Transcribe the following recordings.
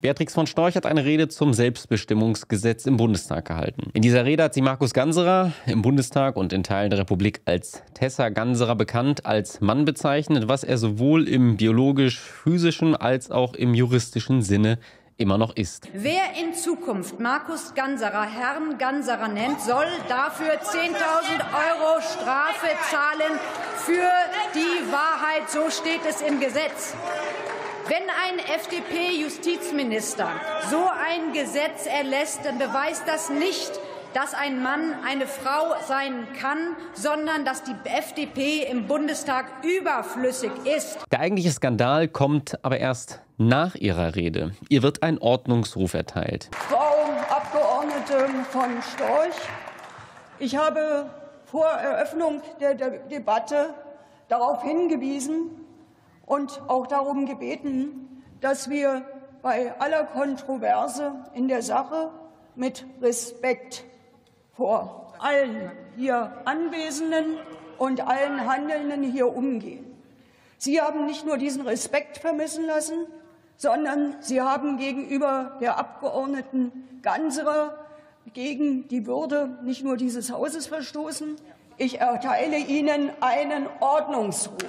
Beatrix von Storch hat eine Rede zum Selbstbestimmungsgesetz im Bundestag gehalten. In dieser Rede hat sie Markus Ganserer im Bundestag und in Teilen der Republik als Tessa Ganserer bekannt, als Mann bezeichnet, was er sowohl im biologisch-physischen als auch im juristischen Sinne immer noch ist. Wer in Zukunft Markus Ganserer Herrn Ganserer nennt, soll dafür 10.000 Euro Strafe zahlen für die Wahrheit. So steht es im Gesetz. Wenn ein FDP-Justizminister so ein Gesetz erlässt, dann beweist das nicht, dass ein Mann eine Frau sein kann, sondern dass die FDP im Bundestag überflüssig ist. Der eigentliche Skandal kommt aber erst nach ihrer Rede. Ihr wird ein Ordnungsruf erteilt. Frau Abgeordnete von Storch, ich habe vor Eröffnung der, der Debatte darauf hingewiesen, und auch darum gebeten, dass wir bei aller Kontroverse in der Sache mit Respekt vor allen hier Anwesenden und allen Handelnden hier umgehen. Sie haben nicht nur diesen Respekt vermissen lassen, sondern Sie haben gegenüber der Abgeordneten Ganserer gegen die Würde nicht nur dieses Hauses verstoßen. Ich erteile Ihnen einen Ordnungsruf.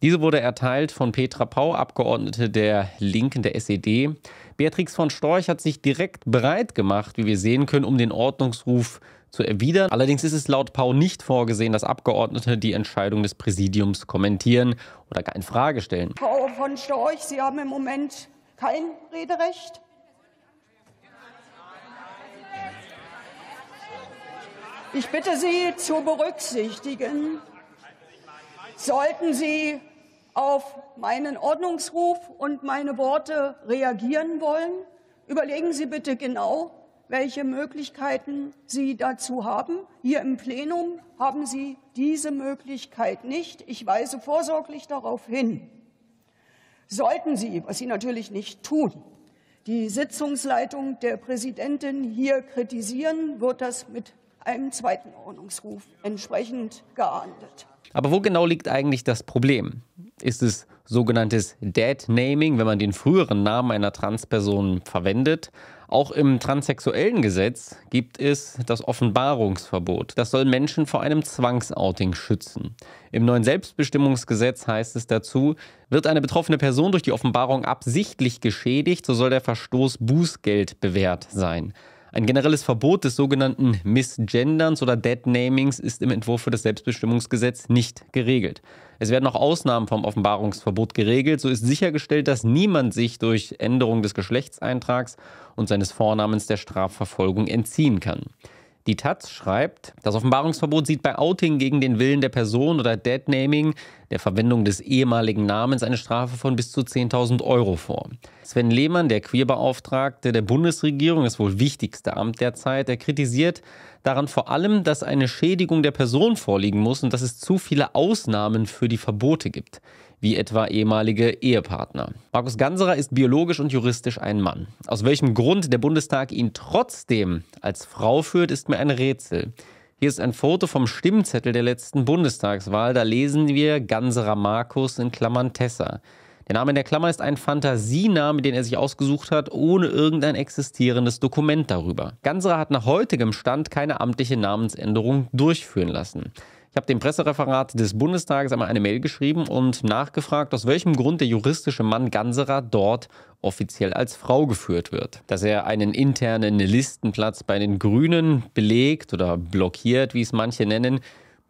Diese wurde erteilt von Petra Pau, Abgeordnete der Linken der SED. Beatrix von Storch hat sich direkt bereit gemacht, wie wir sehen können, um den Ordnungsruf zu erwidern. Allerdings ist es laut Pau nicht vorgesehen, dass Abgeordnete die Entscheidung des Präsidiums kommentieren oder gar in Frage stellen. Frau von Storch, Sie haben im Moment kein Rederecht. Ich bitte Sie zu berücksichtigen, sollten Sie auf meinen Ordnungsruf und meine Worte reagieren wollen, überlegen Sie bitte genau, welche Möglichkeiten Sie dazu haben. Hier im Plenum haben Sie diese Möglichkeit nicht. Ich weise vorsorglich darauf hin. Sollten Sie, was Sie natürlich nicht tun, die Sitzungsleitung der Präsidentin hier kritisieren, wird das mit einem zweiten Ordnungsruf entsprechend geahndet. Aber wo genau liegt eigentlich das Problem? Ist es sogenanntes Dead Naming, wenn man den früheren Namen einer Transperson verwendet? Auch im transsexuellen Gesetz gibt es das Offenbarungsverbot. Das soll Menschen vor einem Zwangsouting schützen. Im neuen Selbstbestimmungsgesetz heißt es dazu, wird eine betroffene Person durch die Offenbarung absichtlich geschädigt, so soll der Verstoß Bußgeld bewährt sein. Ein generelles Verbot des sogenannten Misgenderns oder Deadnamings ist im Entwurf für das Selbstbestimmungsgesetz nicht geregelt. Es werden auch Ausnahmen vom Offenbarungsverbot geregelt. So ist sichergestellt, dass niemand sich durch Änderung des Geschlechtseintrags und seines Vornamens der Strafverfolgung entziehen kann. Die Taz schreibt, das Offenbarungsverbot sieht bei Outing gegen den Willen der Person oder Deadnaming, der Verwendung des ehemaligen Namens, eine Strafe von bis zu 10.000 Euro vor. Sven Lehmann, der Queerbeauftragte der Bundesregierung, ist wohl wichtigste Amt der Zeit, er kritisiert, daran vor allem, dass eine Schädigung der Person vorliegen muss und dass es zu viele Ausnahmen für die Verbote gibt, wie etwa ehemalige Ehepartner. Markus Ganserer ist biologisch und juristisch ein Mann. Aus welchem Grund der Bundestag ihn trotzdem als Frau führt, ist mir ein Rätsel. Hier ist ein Foto vom Stimmzettel der letzten Bundestagswahl. Da lesen wir Ganserer Markus in Klammern Tessa. Der Name in der Klammer ist ein Fantasiename, den er sich ausgesucht hat, ohne irgendein existierendes Dokument darüber. Ganserer hat nach heutigem Stand keine amtliche Namensänderung durchführen lassen. Ich habe dem Pressereferat des Bundestages einmal eine Mail geschrieben und nachgefragt, aus welchem Grund der juristische Mann Ganserer dort offiziell als Frau geführt wird. Dass er einen internen Listenplatz bei den Grünen belegt oder blockiert, wie es manche nennen,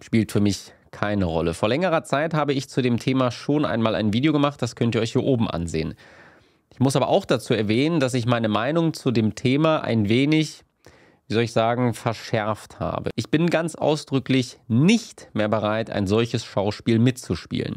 spielt für mich keine Rolle. Vor längerer Zeit habe ich zu dem Thema schon einmal ein Video gemacht, das könnt ihr euch hier oben ansehen. Ich muss aber auch dazu erwähnen, dass ich meine Meinung zu dem Thema ein wenig, wie soll ich sagen, verschärft habe. Ich bin ganz ausdrücklich nicht mehr bereit, ein solches Schauspiel mitzuspielen.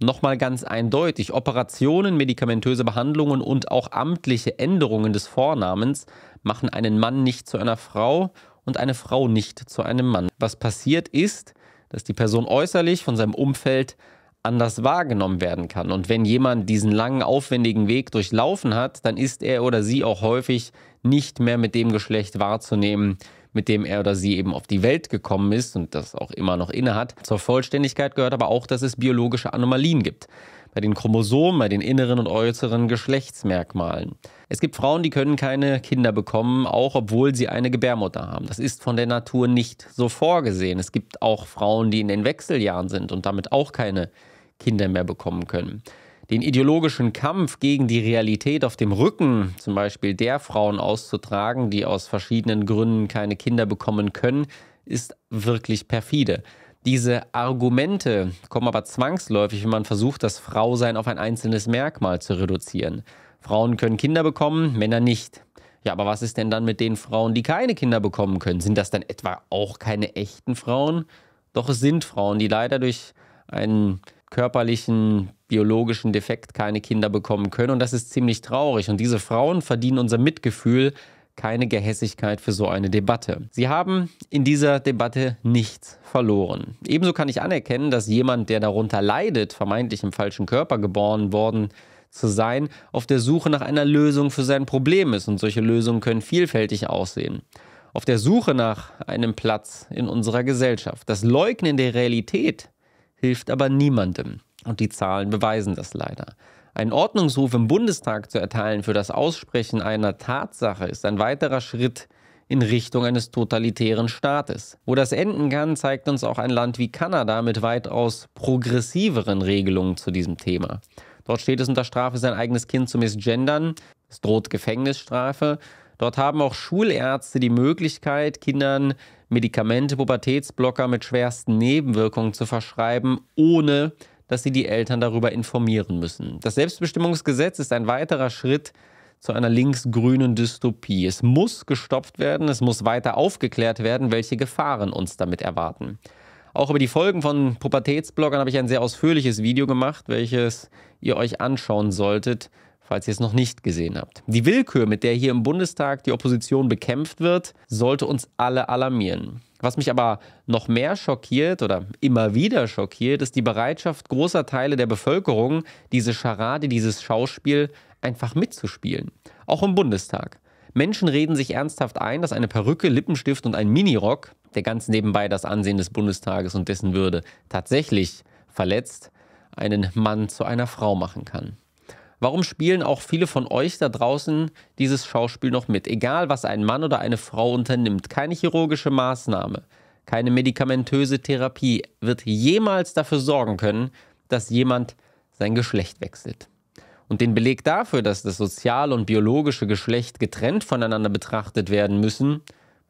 Nochmal ganz eindeutig, Operationen, medikamentöse Behandlungen und auch amtliche Änderungen des Vornamens machen einen Mann nicht zu einer Frau und eine Frau nicht zu einem Mann. Was passiert ist, dass die Person äußerlich von seinem Umfeld anders wahrgenommen werden kann. Und wenn jemand diesen langen, aufwendigen Weg durchlaufen hat, dann ist er oder sie auch häufig nicht mehr mit dem Geschlecht wahrzunehmen, mit dem er oder sie eben auf die Welt gekommen ist und das auch immer noch innehat. Zur Vollständigkeit gehört aber auch, dass es biologische Anomalien gibt bei den Chromosomen, bei den inneren und äußeren Geschlechtsmerkmalen. Es gibt Frauen, die können keine Kinder bekommen, auch obwohl sie eine Gebärmutter haben. Das ist von der Natur nicht so vorgesehen. Es gibt auch Frauen, die in den Wechseljahren sind und damit auch keine Kinder mehr bekommen können. Den ideologischen Kampf gegen die Realität auf dem Rücken, zum Beispiel der Frauen auszutragen, die aus verschiedenen Gründen keine Kinder bekommen können, ist wirklich perfide. Diese Argumente kommen aber zwangsläufig, wenn man versucht, das Frausein auf ein einzelnes Merkmal zu reduzieren. Frauen können Kinder bekommen, Männer nicht. Ja, aber was ist denn dann mit den Frauen, die keine Kinder bekommen können? Sind das dann etwa auch keine echten Frauen? Doch es sind Frauen, die leider durch einen körperlichen, biologischen Defekt keine Kinder bekommen können. Und das ist ziemlich traurig. Und diese Frauen verdienen unser Mitgefühl, keine Gehässigkeit für so eine Debatte. Sie haben in dieser Debatte nichts verloren. Ebenso kann ich anerkennen, dass jemand, der darunter leidet, vermeintlich im falschen Körper geboren worden zu sein, auf der Suche nach einer Lösung für sein Problem ist. Und solche Lösungen können vielfältig aussehen. Auf der Suche nach einem Platz in unserer Gesellschaft. Das Leugnen der Realität hilft aber niemandem. Und die Zahlen beweisen das leider. Ein Ordnungsruf im Bundestag zu erteilen für das Aussprechen einer Tatsache ist ein weiterer Schritt in Richtung eines totalitären Staates. Wo das enden kann, zeigt uns auch ein Land wie Kanada mit weitaus progressiveren Regelungen zu diesem Thema. Dort steht es unter Strafe, sein eigenes Kind zu missgendern. Es droht Gefängnisstrafe. Dort haben auch Schulärzte die Möglichkeit, Kindern Medikamente, Pubertätsblocker mit schwersten Nebenwirkungen zu verschreiben, ohne dass sie die Eltern darüber informieren müssen. Das Selbstbestimmungsgesetz ist ein weiterer Schritt zu einer linksgrünen Dystopie. Es muss gestopft werden, es muss weiter aufgeklärt werden, welche Gefahren uns damit erwarten. Auch über die Folgen von Pubertätsbloggern habe ich ein sehr ausführliches Video gemacht, welches ihr euch anschauen solltet, falls ihr es noch nicht gesehen habt. Die Willkür, mit der hier im Bundestag die Opposition bekämpft wird, sollte uns alle alarmieren. Was mich aber noch mehr schockiert oder immer wieder schockiert, ist die Bereitschaft großer Teile der Bevölkerung, diese Scharade, dieses Schauspiel einfach mitzuspielen. Auch im Bundestag. Menschen reden sich ernsthaft ein, dass eine Perücke, Lippenstift und ein Minirock, der ganz nebenbei das Ansehen des Bundestages und dessen Würde tatsächlich verletzt, einen Mann zu einer Frau machen kann. Warum spielen auch viele von euch da draußen dieses Schauspiel noch mit? Egal, was ein Mann oder eine Frau unternimmt, keine chirurgische Maßnahme, keine medikamentöse Therapie wird jemals dafür sorgen können, dass jemand sein Geschlecht wechselt. Und den Beleg dafür, dass das soziale und biologische Geschlecht getrennt voneinander betrachtet werden müssen,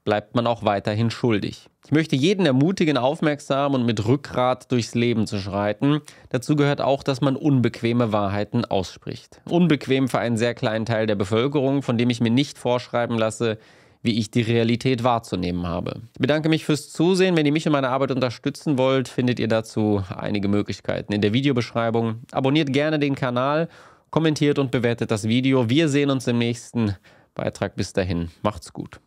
bleibt man auch weiterhin schuldig. Ich möchte jeden ermutigen, aufmerksam und mit Rückgrat durchs Leben zu schreiten. Dazu gehört auch, dass man unbequeme Wahrheiten ausspricht. Unbequem für einen sehr kleinen Teil der Bevölkerung, von dem ich mir nicht vorschreiben lasse, wie ich die Realität wahrzunehmen habe. Ich bedanke mich fürs Zusehen. Wenn ihr mich und meine Arbeit unterstützen wollt, findet ihr dazu einige Möglichkeiten in der Videobeschreibung. Abonniert gerne den Kanal, kommentiert und bewertet das Video. Wir sehen uns im nächsten Beitrag. Bis dahin, macht's gut.